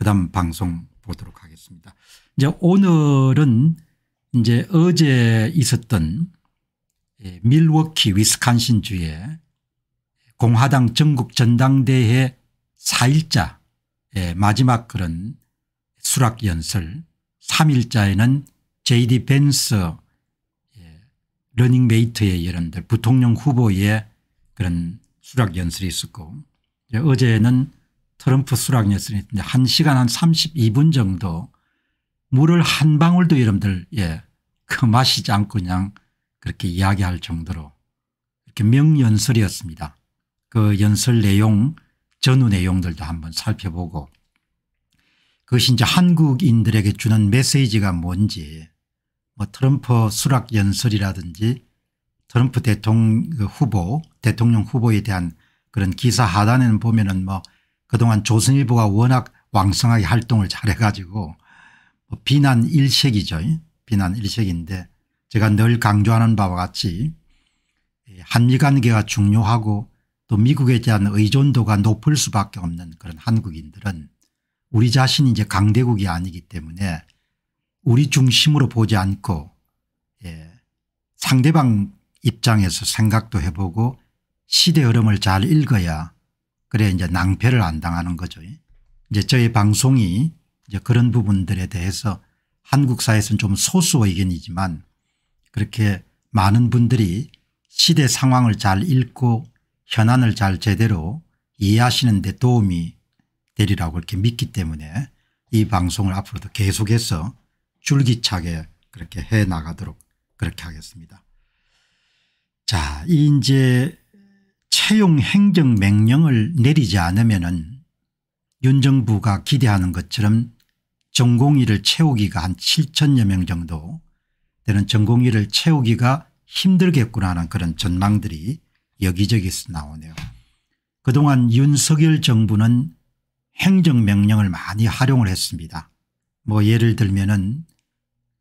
그다음 방송 보도록 하겠습니다. 이제 오늘은 이제 어제 있었던 예, 밀워키 위스콘신 주의 공화당 전국 전당대회 4일자 예, 마지막 그런 수락 연설 3일자에는 JD 벤스 예, 러닝메이트의 여러분들 부통령 후보의 그런 수락 연설이 있었고 어제는 트럼프 수락 예선이 한 시간 한 32분 정도 물을 한 방울도 여러분들 예, 그 마시지 않고 그냥 그렇게 이야기할 정도로 이렇게 명연설이었습니다. 그 연설 내용 전후 내용들도 한번 살펴보고 그것이 이제 한국인들에게 주는 메시지가 뭔지 뭐 트럼프 수락 연설이라든지 트럼프 대통령 후보 대통령 후보에 대한 그런 기사 하단에는 보면은 뭐 그동안 조선일보가 워낙 왕성하게 활동을 잘해 가지고 뭐 비난 일색이죠. 비난 일색인데 제가 늘 강조하는 바와 같이 한미관계가 중요하고 또 미국에 대한 의존도가 높을 수밖에 없는 그런 한국인들은 우리 자신이 이제 강대국이 아니기 때문에 우리 중심으로 보지 않고 예, 상대방 입장에서 생각도 해보고 시대 흐름을 잘 읽어야 그래 이제 낭패를 안 당하는 거죠. 이제 저희 방송이 이제 그런 부분들에 대해서 한국 사회에서는 좀 소수 의견이지만 그렇게 많은 분들이 시대 상황을 잘 읽고 현안을 잘 제대로 이해하시는 데 도움이 되리라고 이렇게 믿기 때문에 이 방송을 앞으로도 계속해서 줄기차게 그렇게 해 나가도록 그렇게 하겠습니다. 자, 이 이제 채용 행정 명령을 내리지 않으면 윤 정부가 기대하는 것처럼 전공의를 채우기가 한 7천여 명 정도 되는 전공의를 채우기가 힘들겠구나 하는 그런 전망들이 여기저기서 나오네요. 그동안 윤석열 정부는 행정명령을 많이 활용을 했습니다. 뭐 예를 들면은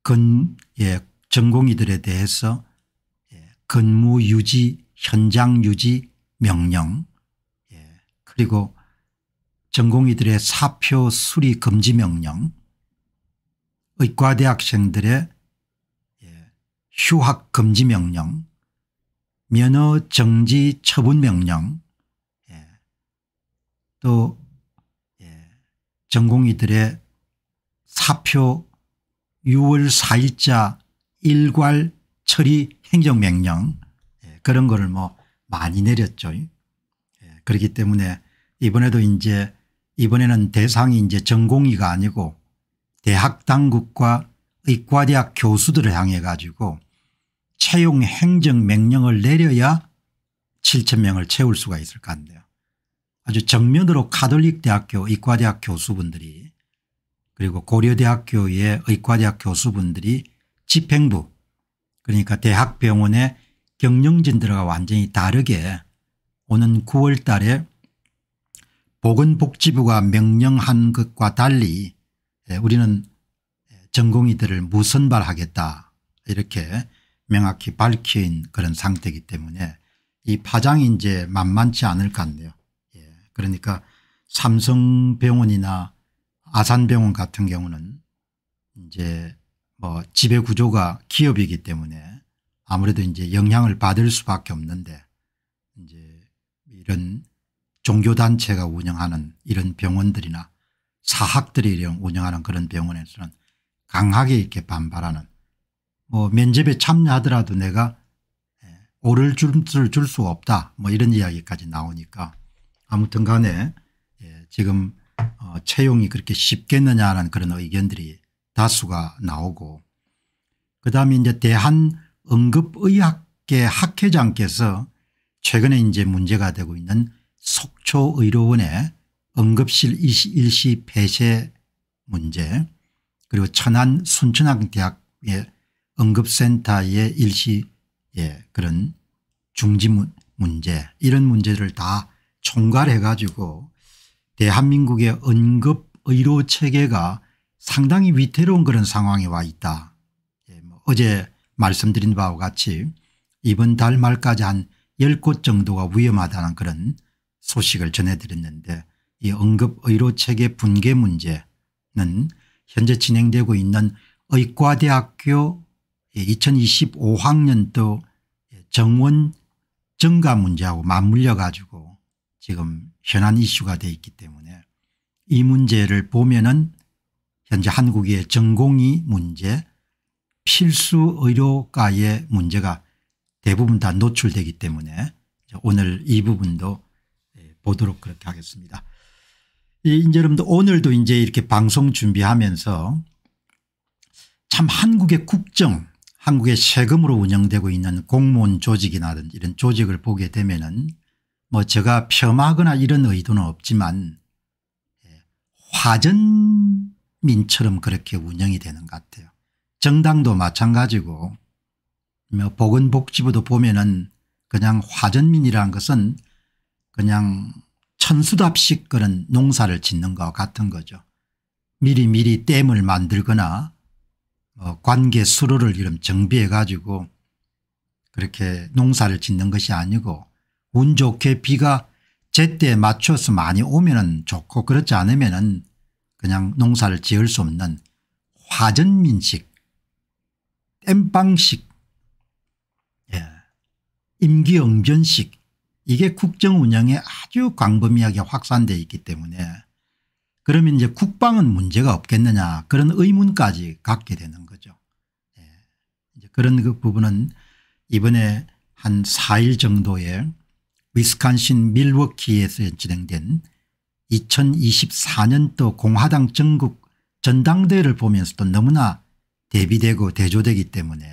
근, 예, 전공의들에 대해서 예, 근무 유지, 현장 유지, 명령 예. 그리고 전공의들의 사표 수리 금지 명령 의과대학생들의 예, 휴학 금지 명령 면허 정지 처분 명령 예. 또 전공의들의 사표 6월 4일자 일괄 처리 행정명령 그런 거를 뭐 많이 내렸죠. 예. 그렇기 때문에 이번에도 이제 이번에는 대상이 이제 전공의가 아니고 대학 당국과 의과대학 교수들을 향해 가지고 채용 행정 명령을 내려야 7천 명을 채울 수가 있을 건데요. 아주 정면으로 카톨릭 대학교 의과대학 교수분들이 그리고 고려대학교의 의과대학 교수분들이 집행부 그러니까 대학병원의 경영진들과 완전히 다르게 오는 9월 달에 보건복지부가 명령한 것과 달리 예, 우리는 전공의들을 무선발하겠다 이렇게 명확히 밝힌 그런 상태이기 때문에 이 파장이 이제 만만치 않을 것 같네요. 예, 그러니까 삼성병원이나 아산병원 같은 경우는 이제 뭐 지배구조가 기업이기 때문에 아무래도 이제 영향을 받을 수밖에 없는데 이제 이런 종교단체가 운영하는 이런 병원들이나 사학들이 운영하는 그런 병원에서는 강하게 이렇게 반발하는 뭐 면접에 참여하더라도 내가 예, 오를 줄수 줄 없다 뭐 이런 이야기까지 나오니까 아무튼 간에 예, 지금 어, 채용이 그렇게 쉽겠느냐는 그런 의견들이 다수가 나오고 그다음에 이제 대한 응급의학계 학회장께서 최근에 이제 문제가 되고 있는 속초의료원의 응급실 일시 폐쇄 문제 그리고 천안 순천향대학의 응급센터의 일시 예, 그런 중지 문제 이런 문제를 다 총괄해 가지고 대한민국의 응급의료체계가 상당히 위태로운 그런 상황에 와 있다. 예, 뭐 어제 말씀드린 바와 같이 이번 달 말까지 한 10곳 정도가 위험하다는 그런 소식을 전해드렸는데 이 응급의료체계 붕괴 문제는 현재 진행되고 있는 의과대학교 2025학년도 정원 증가 문제하고 맞물려 가지고 지금 현안 이슈가 되어 있기 때문에 이 문제를 보면은 현재 한국의 전공의 문제 필수 의료가의 문제가 대부분 다 노출되기 때문에 오늘 이 부분도 예, 보도록 그렇게 하겠습니다. 이제 여러분들 오늘도 이제 이렇게 방송 준비하면서 참 한국의 국정 한국의 세금으로 운영되고 있는 공무원 조직이나 이런 조직을 보게 되면은 뭐 제가 폄하거나 이런 의도는 없지만 예, 화전민처럼 그렇게 운영이 되는 것 같아요. 정당도 마찬가지고 뭐 보건복지부도 보면은 그냥 화전민이라는 것은 그냥 천수답식 그런 농사를 짓는 것 같은 거죠. 미리미리 댐을 만들거나 뭐 관계 수로를 이름 정비해 가지고 그렇게 농사를 짓는 것이 아니고 운 좋게 비가 제때 맞춰서 많이 오면 은 좋고 그렇지 않으면 은 그냥 농사를 지을 수 없는 화전민식 땜빵식, 예. 임기응변식 이게 국정 운영에 아주 광범위하게 확산되어 있기 때문에 그러면 이제 국방은 문제가 없겠느냐 그런 의문까지 갖게 되는 거죠. 예. 이제 그런 그 부분은 이번에 한 4일 정도의 위스콘신 밀워키에서 진행된 2024년도 공화당 전국 전당대회를 보면서도 너무나 대비되고 대조되기 때문에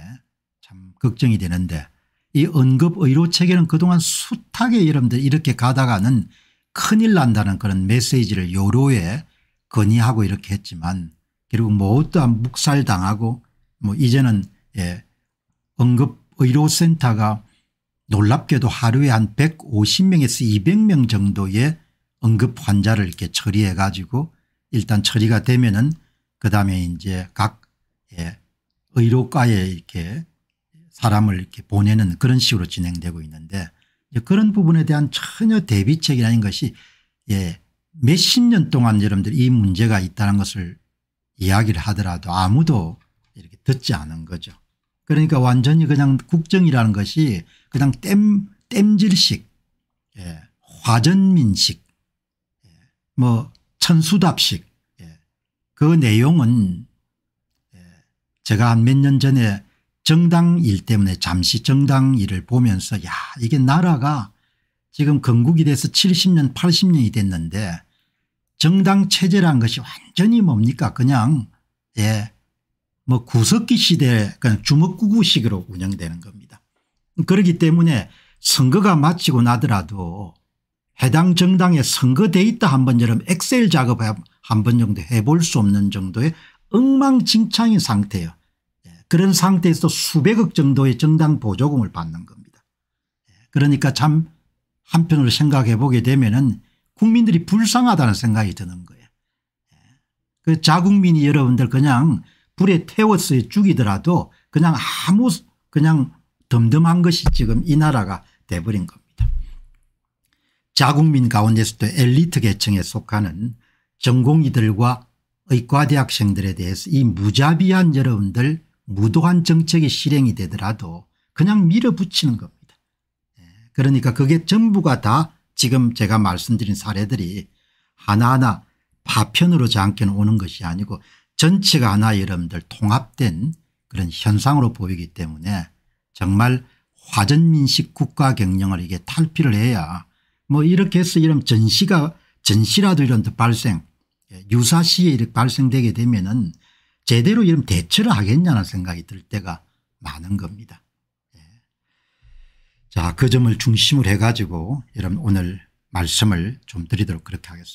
참 걱정이 되는데 이 언급의료 체계는 그동안 숱하게 여러분들 이렇게 가다가는 큰일 난다는 그런 메시지를 요로에 건의하고 이렇게 했지만 결국 모두 묵살당하고 뭐 이제는 예 응급의료센터가 놀랍게도 하루에 한 150명에서 200명 정도의 응급 환자를 이렇게 처리해 가지고 일단 처리가 되면은 그 다음에 이제 각 이렇게 예, 의료과에 이렇게 사람을 이렇게 보내는 그런 식으로 진행되고 있는데 그런 부분에 대한 전혀 대비책이라는 것이 예, 몇 십 년 동안 여러분들 이 문제가 있다는 것을 이야기를 하더라도 아무도 이렇게 듣지 않은 거죠. 그러니까 완전히 그냥 국정이라는 것이 그냥 땜, 땜질식, 예, 화전민식, 예, 뭐 천수답식, 예, 그 내용은 제가 한 몇 년 전에 정당 일 때문에 잠시 정당 일을 보면서 야 이게 나라가 지금 건국이 돼서 70년 80년이 됐는데 정당 체제란 것이 완전히 뭡니까 그냥 예 뭐 구석기 시대 그냥 주먹구구식으로 운영되는 겁니다. 그렇기 때문에 선거가 마치고 나더라도 해당 정당에 선거돼 있다 한번처럼 엑셀 작업 한 번 정도 해볼 수 없는 정도의 엉망진창인 상태예요. 그런 상태에서 수백억 정도의 정당 보조금을 받는 겁니다. 그러니까 참 한편으로 생각해 보게 되면 은 국민들이 불쌍하다는 생각이 드는 거예요. 그 자국민이 여러분들 그냥 불에 태워서 죽이더라도 그냥 아무 그냥 덤덤한 것이 지금 이 나라가 돼버린 겁니다. 자국민 가운데서도 엘리트 계층에 속하는 전공의들과 의과대학생들에 대해서 이 무자비한 여러분들 무도한 정책이 실행이 되더라도 그냥 밀어붙이는 겁니다. 예, 그러니까 그게 전부가 다 지금 제가 말씀드린 사례들이 하나하나 파편으로 장견 오는 것이 아니고 전체가 하나 여러분들 통합된 그런 현상으로 보이기 때문에 정말 화전민식 국가 경영을 이게 탈피를 해야 뭐 이렇게 해서 이런 전시가 전시라도 이런 발생 예, 유사시에 이렇게 발생되게 되면은 제대로 이런 대처를 하겠냐는 생각이 들 때가 많은 겁니다. 예. 자, 그 점을 중심으로 해가지고 여러분 오늘 말씀을 좀 드리도록 그렇게 하겠습니다.